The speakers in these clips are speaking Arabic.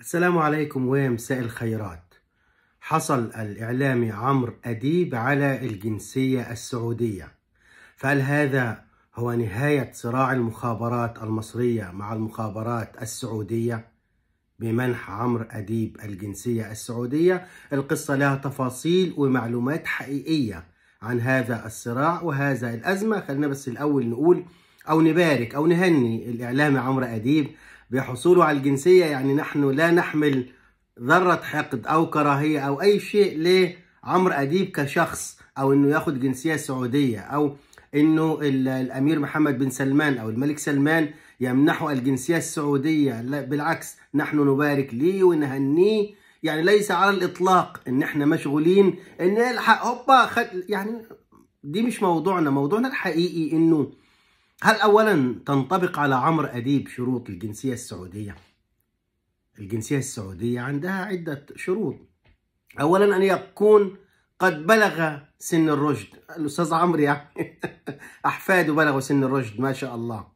السلام عليكم ومساء الخيرات حصل الإعلامي عمرو أديب على الجنسية السعودية فهل هذا هو نهاية صراع المخابرات المصرية مع المخابرات السعودية بمنح عمرو أديب الجنسية السعودية القصة لها تفاصيل ومعلومات حقيقية عن هذا الصراع وهذا الأزمة خلينا بس الأول نقول أو نبارك أو نهني الإعلامي عمرو أديب بحصوله على الجنسية يعني نحن لا نحمل ذرة حقد أو كراهية أو أي شيء لعمر أديب كشخص أو إنه ياخد جنسية سعودية أو إنه الأمير محمد بن سلمان أو الملك سلمان يمنحه الجنسية السعودية لا بالعكس نحن نبارك ليه ونهنيه يعني ليس على الإطلاق إن إحنا مشغولين إن الحق هوبا خد يعني دي مش موضوعنا موضوعنا الحقيقي إنه هل أولا تنطبق على عمرو أديب شروط الجنسية السعودية؟ الجنسية السعودية عندها عدة شروط أولا أن يكون قد بلغ سن الرشد الأستاذ عمرو يعني أحفاده بلغوا سن الرشد ما شاء الله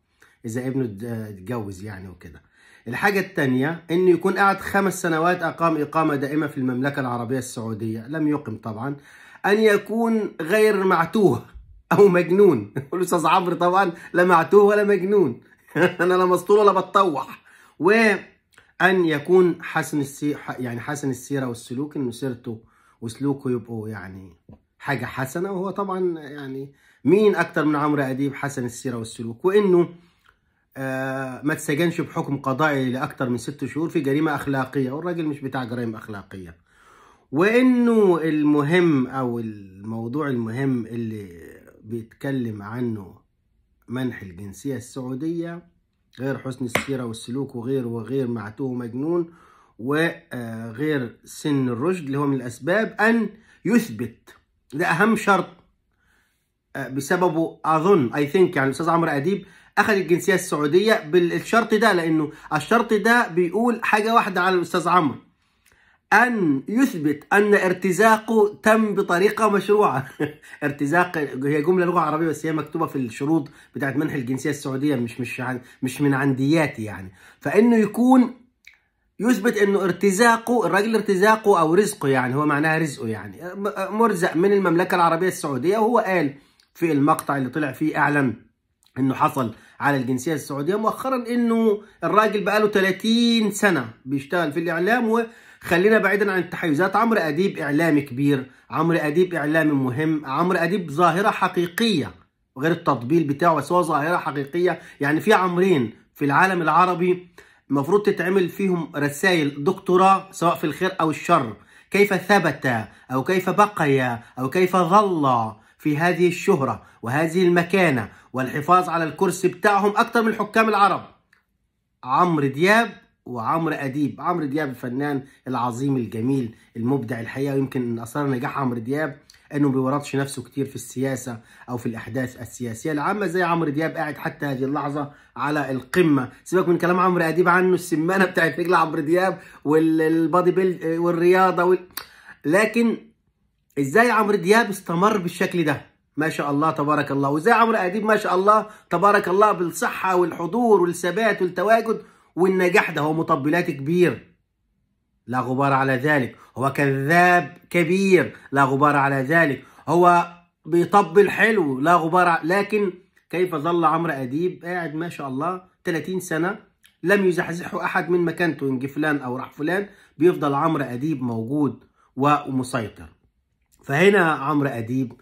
إذا ابنه اتجوز يعني وكده الحاجة الثانية إنه يكون قاعد خمس سنوات أقام إقامة دائمة في المملكة العربية السعودية لم يقم طبعا أن يكون غير معتوه او مجنون الاستاذ عمرو طبعا لا معتوه ولا مجنون انا لا مسطول ولا بتطوح وان يكون حسن السي... يعني حسن السيره والسلوك ان سيرته وسلوكه يبقوا يعني حاجه حسنه وهو طبعا يعني مين اكتر من عمرو اديب حسن السيره والسلوك وانه آه ما اتسجنش بحكم قضائي لاكتر من ست شهور في جريمه اخلاقيه والراجل مش بتاع جرائم اخلاقيه وانه المهم او الموضوع المهم اللي بيتكلم عنه منح الجنسية السعودية غير حسن السيرة والسلوك وغير وغير معتوه مجنون وغير سن الرشد اللي هو من الأسباب أن يثبت ده أهم شرط آه، بسببه أظن أي ثينك يعني الأستاذ عمرو أديب أخذ الجنسية السعودية بالشرط ده لأنه الشرط ده بيقول حاجة واحدة على الأستاذ عمرو أن يثبت أن ارتزاقه تم بطريقة مشروعة ارتزاق هي جملة لغة عربية بس هي مكتوبة في الشروط بتاعت منح الجنسية السعودية مش مش عن مش من عندياتي يعني فإنه يكون يثبت انه ارتزاقه الراجل ارتزاقه او رزقه يعني هو معناها رزقه يعني مرزق من المملكه العربيه السعوديه وهو قال في المقطع اللي طلع فيه اعلن انه حصل على الجنسيه السعوديه مؤخرا انه الراجل بقى له 30 سنه بيشتغل في الاعلام و خلينا بعيدا عن التحيزات عمرو أديب إعلامي كبير عمرو أديب إعلامي مهم عمرو أديب ظاهرة حقيقية غير التطبيل بتاعه بس هو ظاهرة حقيقية يعني في عمرين في العالم العربي المفروض تتعمل فيهم رسائل دكتوراه سواء في الخير أو الشر كيف ثبت أو كيف بقي أو كيف ظل في هذه الشهرة وهذه المكانة والحفاظ على الكرسي بتاعهم أكتر من الحكام العرب عمرو دياب وعمرو اديب عمرو دياب الفنان العظيم الجميل المبدع الحقيقه ويمكن من اسرار نجاح عمرو دياب انه ما بيورطش نفسه كتير في السياسه او في الاحداث السياسيه العامه زي عمرو دياب قاعد حتى هذه اللحظه على القمه سيبك من كلام عمرو اديب عنه السمانه بتاعت رجل عمرو دياب والبادي بيلد والرياضه وال... لكن ازاي عمرو دياب استمر بالشكل ده ما شاء الله تبارك الله وازاي عمرو اديب ما شاء الله تبارك الله بالصحه والحضور والثبات والتواجد والنجاح ده هو مطبلات كبير لا غبار على ذلك هو كذاب كبير لا غبار على ذلك هو بيطبل حلو لا غبار لكن كيف ظل عمرو أديب قاعد ما شاء الله 30 سنة لم يزحزحه أحد من مكانته إن فلان أو راح فلان بيفضل عمرو أديب موجود ومسيطر فهنا عمرو أديب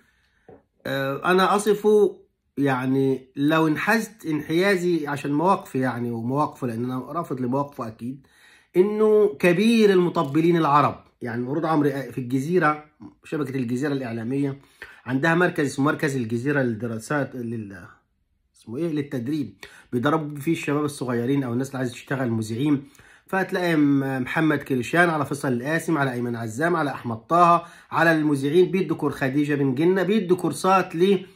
آه، أنا أصفه يعني لو انحازت انحيازي عشان مواقفي يعني ومواقفه لان انا رافض لمواقفه اكيد انه كبير المطبلين العرب يعني المفروض عمرو في الجزيره شبكه الجزيره الاعلاميه عندها مركز اسمه مركز الجزيره للدراسات لل اسمه ايه للتدريب بيدربوا فيه الشباب الصغيرين او الناس اللي عايزه تشتغل مذيعين فهتلاقي محمد كريشان على فيصل القاسم على ايمن عزام على احمد طه على المذيعين بيدوا كور خديجه بن جنه بيدوا كورسات ليه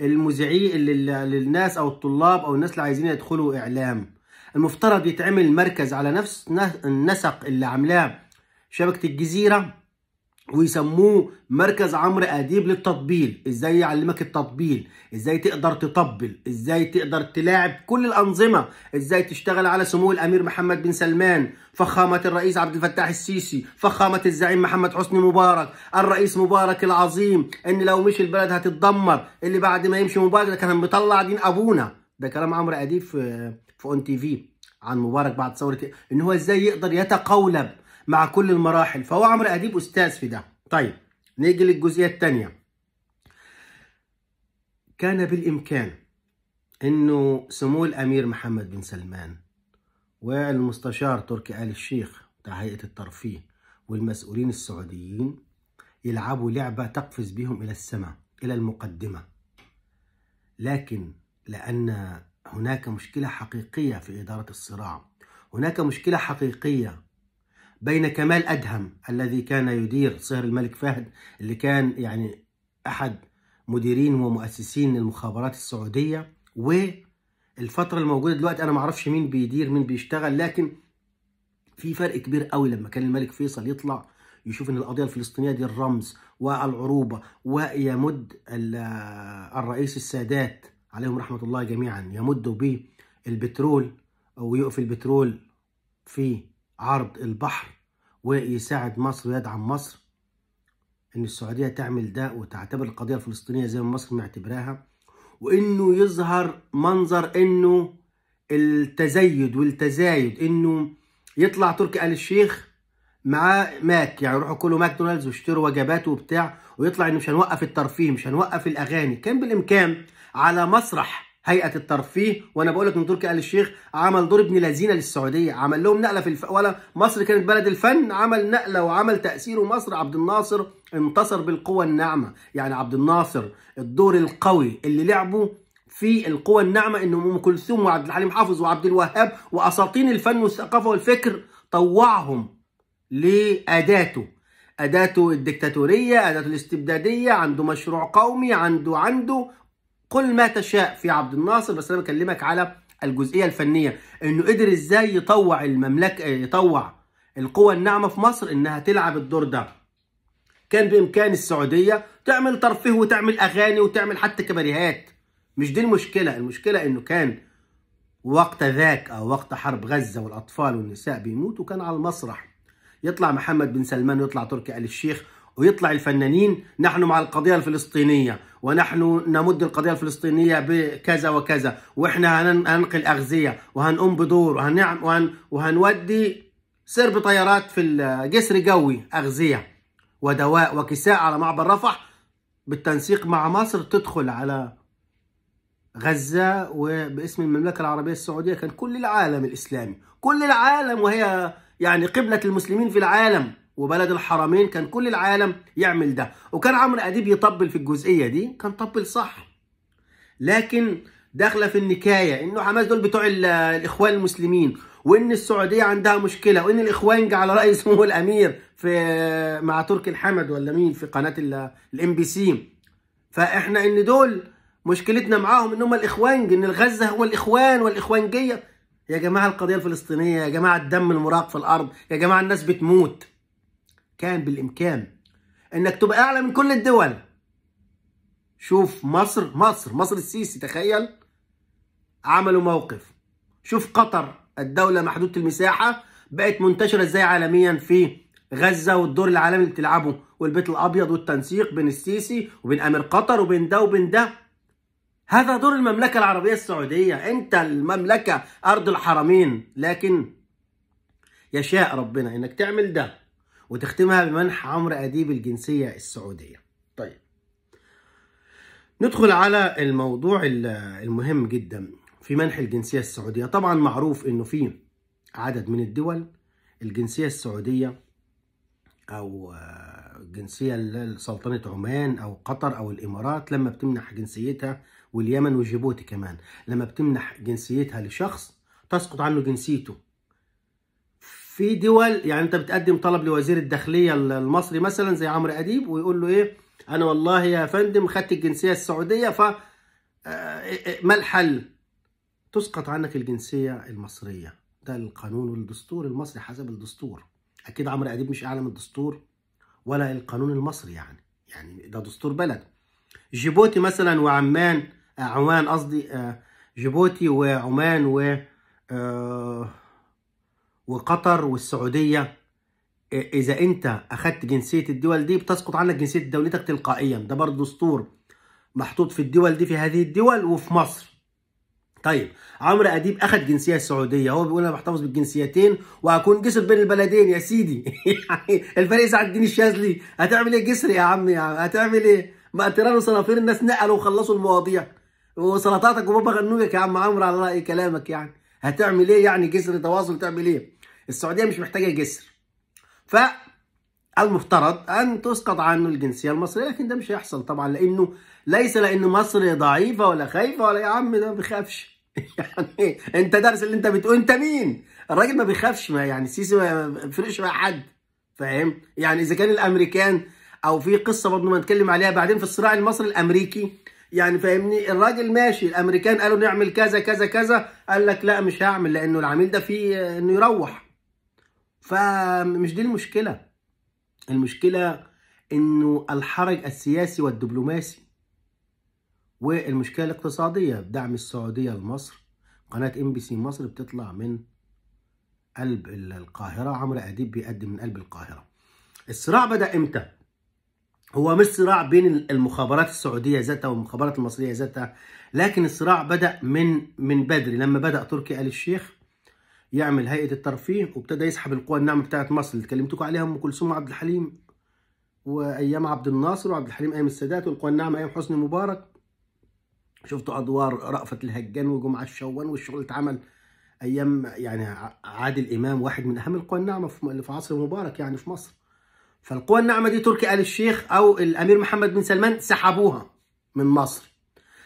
المذيعي للناس او الطلاب او الناس اللي عايزين يدخلوا اعلام المفترض يتعمل مركز على نفس النسق اللي عاملاه شبكه الجزيره ويسموه مركز عمرو اديب للتطبيل ازاي يعلمك التطبيل ازاي تقدر تطبل ازاي تقدر تلاعب كل الانظمه ازاي تشتغل على سمو الامير محمد بن سلمان فخامه الرئيس عبد الفتاح السيسي فخامه الزعيم محمد حسني مبارك الرئيس مبارك العظيم ان لو مشي البلد هتتدمر اللي بعد ما يمشي مبارك كان مطلع دين ابونا ده كلام عمرو اديب في في اون تي في عن مبارك بعد ثوره ان هو ازاي يقدر يتقولب مع كل المراحل فهو عمرو اديب استاذ في ده طيب نيجي للجزئيه الثانيه كان بالامكان انه سمو الامير محمد بن سلمان والمستشار تركي آل الشيخ بتاع هيئه الترفيه والمسؤولين السعوديين يلعبوا لعبه تقفز بهم الى السماء الى المقدمه لكن لان هناك مشكله حقيقيه في اداره الصراع هناك مشكله حقيقيه بين كمال أدهم الذي كان يدير صهر الملك فهد اللي كان يعني أحد مديرين ومؤسسين المخابرات السعودية والفترة الموجودة دلوقتي أنا معرفش مين بيدير مين بيشتغل لكن في فرق كبير قوي لما كان الملك فيصل يطلع يشوف ان القضيه الفلسطينيه دي الرمز والعروبه ويمد الرئيس السادات عليهم رحمه الله جميعا يمد بالبترول او يقفل البترول في عرض البحر ويساعد مصر ويدعم مصر ان السعوديه تعمل ده وتعتبر القضيه الفلسطينيه زي ما مصر معتبراها وانه يظهر منظر انه التزيد والتزايد انه يطلع تركي آل الشيخ معاه ماك يعني يروحوا كلوا ماكدونالدز واشتروا وجبات وبتاع ويطلع انه مش هنوقف الترفيه مش هنوقف الاغاني كان بالامكان على مسرح هيئه الترفيه وانا بقول لك ان تركي آل الشيخ عمل دور ابن لذينه للسعوديه عمل لهم نقله في الف... ولا مصر كانت بلد الفن عمل نقله وعمل تاثير ومصر عبد الناصر انتصر بالقوى الناعمه يعني عبد الناصر الدور القوي اللي لعبه في القوى الناعمه ان ام كلثوم وعبد الحليم حافظ وعبد الوهاب واساطين الفن والثقافه والفكر طوعهم لاداته اداته الدكتاتوريه اداته الاستبداديه عنده مشروع قومي عنده عنده قل ما تشاء في عبد الناصر بس انا بكلمك على الجزئيه الفنيه انه قدر ازاي يطوع المملكه يطوع القوى الناعمه في مصر انها تلعب الدور ده كان بامكان السعوديه تعمل ترفيه وتعمل اغاني وتعمل حتى كباريهات مش دي المشكله المشكله انه كان وقت ذاك او وقت حرب غزه والاطفال والنساء بيموتوا كان على المسرح يطلع محمد بن سلمان ويطلع تركي آل الشيخ ويطلع الفنانين نحن مع القضية الفلسطينية ونحن نمد القضية الفلسطينية بكذا وكذا وإحنا هننقل أغذية وهنقوم بدور وهنعم وهن وهنودي سرب طيارات في الجسر جوي أغذية ودواء وكساء على معبر رفح بالتنسيق مع مصر تدخل على غزة وباسم المملكة العربية السعودية كان كل العالم الإسلامي كل العالم وهي يعني قبلة المسلمين في العالم وبلد الحرمين كان كل العالم يعمل ده وكان عمرو اديب يطبل في الجزئيه دي كان طبل صح لكن داخله في النكايه انه حماس دول بتوع الاخوان المسلمين وان السعوديه عندها مشكله وان الاخوان على راي سمو الامير في مع تركي الحمد ولا مين في قناه الام بي سي فاحنا ان دول مشكلتنا معاهم ان هم الاخوان ان الغزه هو الاخوان والاخوانجيه يا جماعه القضيه الفلسطينيه يا جماعه الدم المراق في الارض يا جماعه الناس بتموت كان بالإمكان إنك تبقى أعلى من كل الدول شوف مصر مصر مصر السيسي تخيل عملوا موقف شوف قطر الدولة محدودة المساحة بقت منتشرة ازاي عالميا في غزة والدور العالمي اللي بتلعبه والبيت الأبيض والتنسيق بين السيسي وبين أمير قطر وبين ده وبين ده هذا دور المملكة العربية السعودية أنت المملكة أرض الحرمين لكن يشاء ربنا إنك تعمل ده وتختمها بمنح عمرو أديب الجنسية السعودية طيب ندخل على الموضوع المهم جدا في منح الجنسية السعودية طبعا معروف انه في عدد من الدول الجنسية السعودية او الجنسية آه، لسلطنة عمان او قطر او الامارات لما بتمنح جنسيتها واليمن وجيبوتي كمان لما بتمنح جنسيتها لشخص تسقط عنه جنسيته في دول يعني انت بتقدم طلب لوزير الداخليه المصري مثلا زي عمرو اديب ويقول له ايه انا والله يا فندم خدت الجنسيه السعوديه ف آه، إيه، إيه، ما الحل تسقط عنك الجنسيه المصريه ده القانون والدستور المصري حسب الدستور اكيد عمرو اديب مش اعلم الدستور ولا القانون المصري يعني يعني ده دستور بلد جيبوتي مثلا وعمان آه، عمان قصدي آه، جيبوتي وعمان و وقطر والسعوديه اذا انت اخدت جنسيه الدول دي بتسقط عنك جنسيه دولتك تلقائيا ده برضه دستور محطوط في الدول دي في هذه الدول وفي مصر طيب عمرو اديب اخد جنسيه سعوديه هو بيقول انا بحتفظ بالجنسيتين وهكون جسر بين البلدين يا سيدي يعني الفريق سعد الدين الشاذلي هتعمل ايه جسر يا عم يا عم هتعمل ايه ما تيران وصنافير الناس نقلوا وخلصوا المواضيع وسلطاتك وبابا غنوجك يا عم عمرو على راي كلامك يعني هتعمل ايه يعني جسر تواصل تعمل ايه السعوديه مش محتاجه جسر ف المفترض ان تسقط عنه الجنسيه المصريه لكن ده مش هيحصل طبعا لانه ليس لان مصر ضعيفه ولا خايفه ولا يا عم ده ما بيخافش يعني انت درس اللي انت بتقول انت مين الراجل ما بيخافش ما يعني سيسي ما بيفرقش مع حد فاهم يعني اذا كان الامريكان او في قصه برضه ما نتكلم عليها بعدين في الصراع المصري الامريكي يعني فاهمني الراجل ماشي الامريكان قالوا نعمل كذا كذا كذا قال لك لا مش هعمل لانه العميل ده فيه انه يروح فمش دي المشكله المشكله انه الحرج السياسي والدبلوماسي والمشكله الاقتصاديه دعم السعوديه لمصر قناه ام بي سي مصر بتطلع من قلب القاهره عمرو اديب بيقدم من قلب القاهره الصراع بدا امتى هو مش صراع بين المخابرات السعوديه ذاتها والمخابرات المصريه ذاتها لكن الصراع بدا من من بدري لما بدا تركي آل الشيخ يعمل هيئه الترفيه وابتدى يسحب القوى الناعمه بتاعه مصر اللي كلمتكم عليها ام كلثوم وعبد الحليم وايام عبد الناصر وعبد الحليم ايام السادات والقوى الناعمه ايام حسني مبارك شفتوا ادوار رأفت الهجان وجمعه الشوان والشغل اللي اتعمل ايام يعني عادل امام واحد من اهم القوى الناعمه في عصر مبارك يعني في مصر فالقوى الناعمه دي تركي ال الشيخ او الامير محمد بن سلمان سحبوها من مصر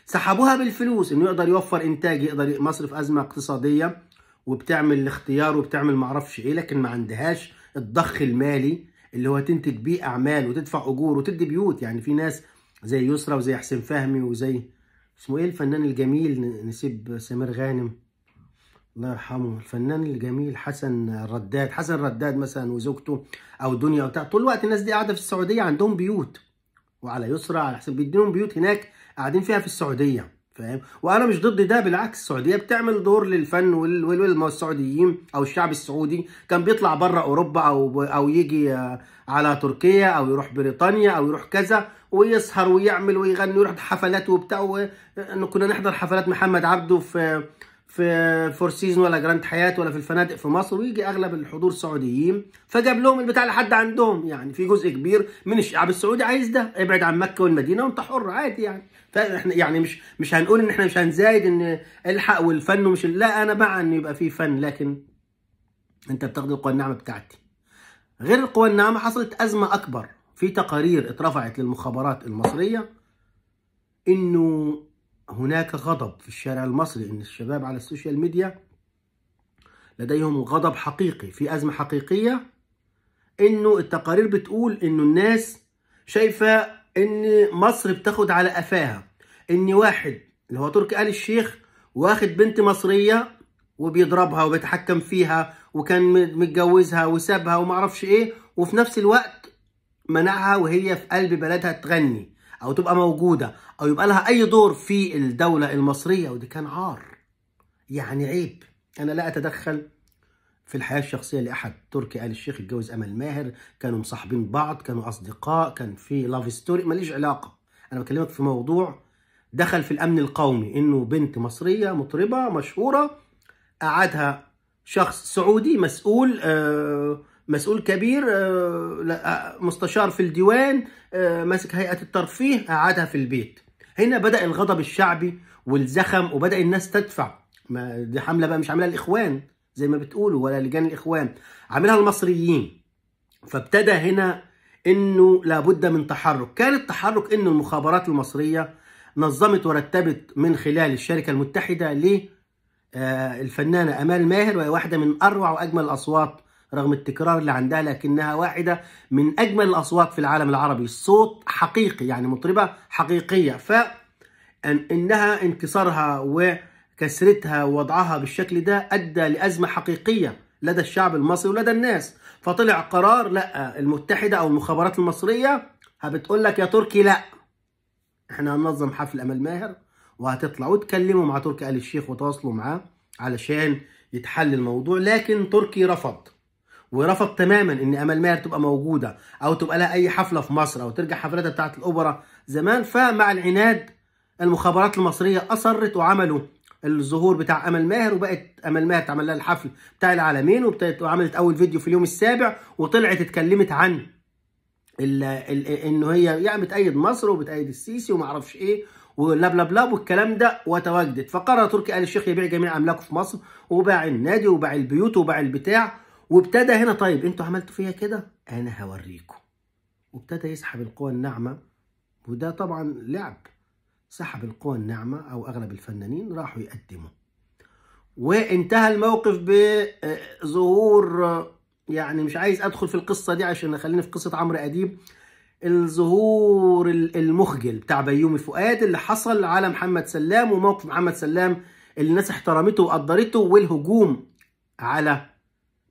سحبوها بالفلوس انه يقدر يوفر انتاج يقدر مصر في ازمه اقتصاديه وبتعمل الاختيار وبتعمل معرفش ايه لكن ما عندهاش الضخ المالي اللي هو تنتج بيه اعمال وتدفع اجور وتدي بيوت يعني في ناس زي يسرا وزي حسين فهمي وزي اسمه ايه الفنان الجميل نسيب سمير غانم الله يرحمه الفنان الجميل حسن رداد حسن رداد مثلا وزوجته او دنيا وبتاع طول الوقت الناس دي قاعده في السعوديه عندهم بيوت وعلى يسرى على حسب بيديهم بيوت هناك قاعدين فيها في السعوديه فاهم وانا مش ضد ده بالعكس السعوديه بتعمل دور للفن والسعوديين وال... او الشعب السعودي كان بيطلع بره اوروبا او او يجي آه، على تركيا او يروح بريطانيا او يروح كذا ويسهر ويعمل ويغني ويروح حفلات وبتاع آه، كنا نحضر حفلات محمد عبده في في فور سيزون ولا جراند حياه ولا في الفنادق في مصر ويجي اغلب الحضور سعوديين فجاب لهم البتاع لحد عندهم يعني في جزء كبير من الشعب السعودي عايز ده ابعد عن مكه والمدينه وانت حر عادي يعني فاحنا يعني مش مش هنقول ان احنا مش هنزايد ان الحق والفن ومش لا انا مع ان يبقى في فن لكن انت بتاخد القوى الناعمه بتاعتي غير القوى الناعمه حصلت ازمه اكبر في تقارير اترفعت للمخابرات المصريه انه هناك غضب في الشارع المصري ان الشباب على السوشيال ميديا لديهم غضب حقيقي في ازمه حقيقيه انه التقارير بتقول انه الناس شايفه ان مصر بتاخد على قفاها ان واحد اللي هو تركي آل الشيخ واخد بنت مصريه وبيضربها وبيتحكم فيها وكان متجوزها وسابها ومعرفش ايه وفي نفس الوقت منعها وهي في قلب بلدها تغني او تبقى موجوده او يبقى لها اي دور في الدوله المصريه ودي كان عار يعني عيب انا لا اتدخل في الحياه الشخصيه لاحد تركي ال الشيخ اتجوز امل ماهر كانوا مصاحبين بعض كانوا اصدقاء كان في لاف ستوري ماليش علاقه انا بكلمك في موضوع دخل في الامن القومي انه بنت مصريه مطربه مشهوره قعدها شخص سعودي مسؤول آه مسؤول كبير آه، آه، مستشار في الديوان آه، ماسك هيئه الترفيه قعدها في البيت هنا بدا الغضب الشعبي والزخم وبدا الناس تدفع ما دي حمله بقى مش عاملها الاخوان زي ما بتقولوا ولا لجان الاخوان عاملها المصريين فابتدى هنا انه لابد من تحرك كان التحرك انه المخابرات المصريه نظمت ورتبت من خلال الشركه المتحده ل الفنانه امال ماهر وهي واحده من اروع واجمل الاصوات رغم التكرار اللي عندها لكنها واحدة من أجمل الأصوات في العالم العربي صوت حقيقي يعني مطربة حقيقية ف إنها انكسارها وكسرتها ووضعها بالشكل ده أدى لأزمة حقيقية لدى الشعب المصري ولدى الناس فطلع قرار لا المتحدة أو المخابرات المصرية هبتقول لك يا تركي لا احنا هننظم حفل أمل ماهر وهتطلع وتكلموا مع تركي آل الشيخ وتواصلوا معاه علشان يتحل الموضوع لكن تركي رفض ورفض تماما ان امال ماهر تبقى موجوده او تبقى لها اي حفله في مصر او ترجع حفلاتها بتاعه الاوبرا زمان فمع العناد المخابرات المصريه اصرت وعملوا الظهور بتاع امل ماهر وبقت امل ماهر تعمل لها الحفل بتاع العالمين وابتدت وعملت اول فيديو في اليوم السابع وطلعت اتكلمت عن انه هي يعني بتأيد مصر وبتأيد السيسي وما اعرفش ايه ولا بلا بلا والكلام ده وتواجدت فقرر تركي آل الشيخ يبيع جميع املاكه في مصر وباع النادي وباع البيوت وباع البتاع وابتدى هنا طيب انتوا عملتوا فيها كده انا هوريكم وابتدى يسحب القوى الناعمه وده طبعا لعب سحب القوى الناعمه او اغلب الفنانين راحوا يقدموا وانتهى الموقف بظهور آه، يعني مش عايز ادخل في القصه دي عشان خليني في قصه عمرو اديب الظهور المخجل بتاع بيومي فؤاد اللي حصل على محمد سلام وموقف محمد سلام اللي الناس احترمته وقدرته والهجوم على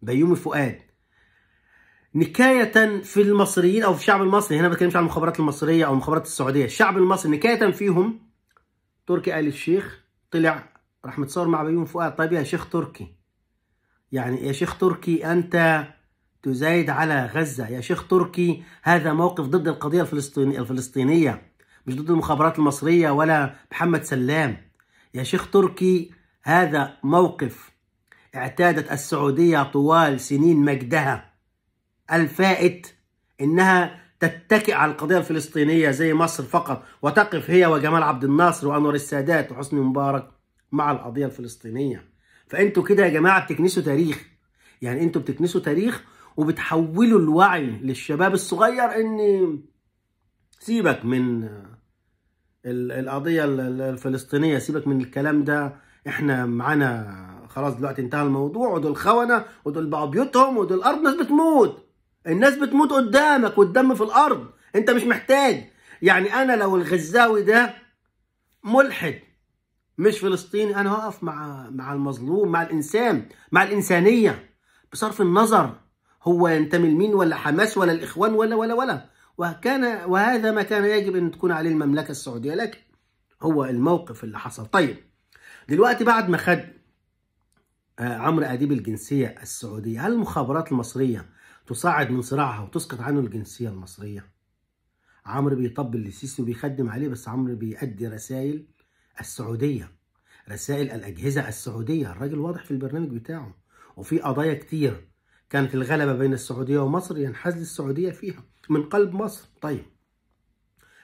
بيومي فؤاد نكاية في المصريين أو في الشعب المصري هنا بتكلمش عن المخابرات المصرية أو المخابرات السعودية الشعب المصري نكاية فيهم تركي آل الشيخ طلع راح متصور مع بيومي فؤاد طيب يا شيخ تركي يعني يا شيخ تركي أنت تزايد على غزة يا شيخ تركي هذا موقف ضد القضية الفلسطينية مش ضد المخابرات المصرية ولا محمد سلام يا شيخ تركي هذا موقف اعتادت السعودية طوال سنين مجدها الفائت إنها تتكئ على القضية الفلسطينية زي مصر فقط وتقف هي وجمال عبد الناصر وأنور السادات وحسني مبارك مع القضية الفلسطينية فأنتوا كده يا جماعة بتكنسوا تاريخ يعني أنتوا بتكنسوا تاريخ وبتحولوا الوعي للشباب الصغير إن سيبك من القضية الفلسطينية سيبك من الكلام ده احنا معانا خلاص دلوقتي انتهى الموضوع ودول خونه ودول باعوا بيوتهم ودول ارض ناس بتموت الناس بتموت قدامك والدم في الارض انت مش محتاج يعني انا لو الغزاوي ده ملحد مش فلسطيني انا هقف مع مع المظلوم مع الانسان مع الانسانيه بصرف النظر هو ينتمي لمين ولا حماس ولا الاخوان ولا ولا ولا وكان وهذا ما كان يجب ان تكون عليه المملكه السعوديه لكن هو الموقف اللي حصل طيب دلوقتي بعد ما خد آه، عمرو أديب الجنسية السعودية هل المخابرات المصرية تصعد من صراعها وتسقط عنه الجنسية المصرية عمرو بيطبل للسيسي وبيخدم عليه بس عمرو بيأدي رسائل السعودية رسائل الأجهزة السعودية الراجل واضح في البرنامج بتاعه وفي قضايا كتير كانت الغلبة بين السعودية ومصر ينحاز للسعودية فيها من قلب مصر طيب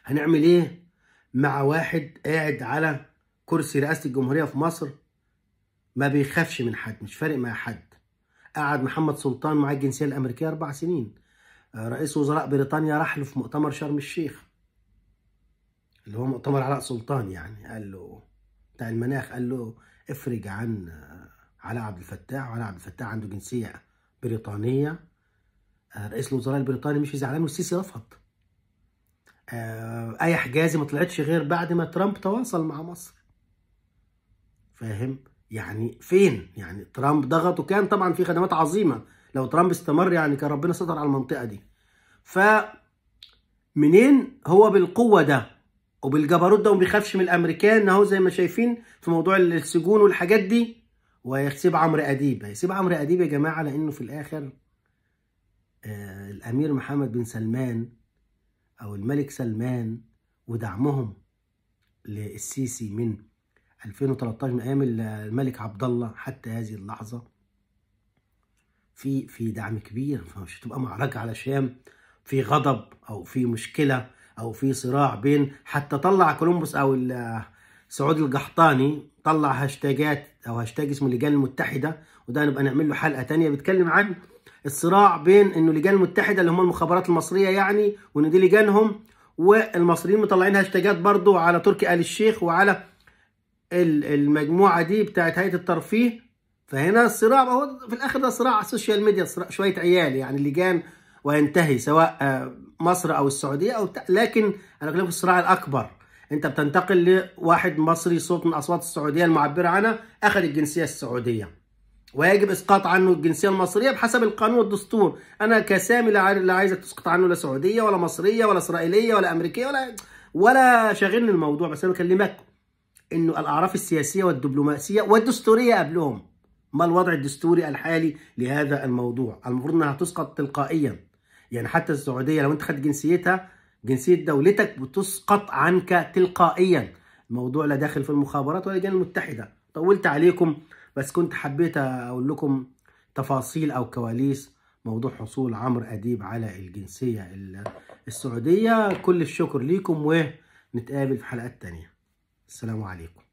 هنعمل ايه مع واحد قاعد على كرسي رئاسة الجمهورية في مصر ما بيخافش من حد مش فارق مع حد قعد محمد سلطان معاه الجنسيه الامريكيه اربع سنين آه، رئيس وزراء بريطانيا راح له في مؤتمر شرم الشيخ اللي هو مؤتمر علاء سلطان يعني قال له بتاع المناخ قال له افرج عن آه، علاء عبد الفتاح وعلاء عبد الفتاح عنده جنسيه بريطانيه آه، رئيس الوزراء البريطاني مش زعلان والسيسي رفض اي حجازي ما طلعتش غير بعد ما ترامب تواصل مع مصر فاهم يعني فين يعني ترامب ضغط وكان طبعا في خدمات عظيمه لو ترامب استمر يعني كان ربنا سطر على المنطقه دي ف منين هو بالقوه ده وبالجبروت ده وما بيخافش من الامريكان اهو زي ما شايفين في موضوع السجون والحاجات دي وهيسيب عمرو اديب هيسيب عمرو اديب يا جماعه لانه في الاخر آه الامير محمد بن سلمان او الملك سلمان ودعمهم للسيسي من 2013 من ايام الملك عبد الله حتى هذه اللحظه في في دعم كبير فمش هتبقى معركه على الشام في غضب او في مشكله او في صراع بين حتى طلع كولومبوس او سعود القحطاني طلع هاشتاجات او هاشتاج اسمه اللجان المتحده وده نبقى نعمل له حلقه ثانيه بيتكلم عن الصراع بين انه اللجان المتحده اللي هم المخابرات المصريه يعني وان دي لجانهم والمصريين مطلعين هاشتاجات برضو على تركي آل الشيخ وعلى المجموعه دي بتاعت هيئه الترفيه فهنا الصراع هو في الاخر ده صراع على السوشيال ميديا صراع شويه عيال يعني لجان وينتهي سواء آه، مصر او السعوديه او لكن انا بكلمك الصراع الاكبر انت بتنتقل لواحد مصري صوت من اصوات السعوديه المعبره عنها اخذ الجنسيه السعوديه ويجب اسقاط عنه الجنسيه المصريه بحسب القانون والدستور انا كسامي لا عايزك تسقط عنه لا سعوديه ولا مصريه ولا اسرائيليه ولا امريكيه ولا ولا شاغلني الموضوع بس انا بكلمك انه الاعراف السياسيه والدبلوماسيه والدستوريه قبلهم ما الوضع الدستوري الحالي لهذا الموضوع المفروض انها تسقط تلقائيا يعني حتى السعوديه لو انت خدت جنسيتها جنسيه دولتك بتسقط عنك تلقائيا الموضوع لا داخل في المخابرات ولا الجنة المتحده طولت عليكم بس كنت حبيت اقول لكم تفاصيل او كواليس موضوع حصول عمرو اديب على الجنسيه السعوديه كل الشكر ليكم ونتقابل في حلقات تانيه السلام عليكم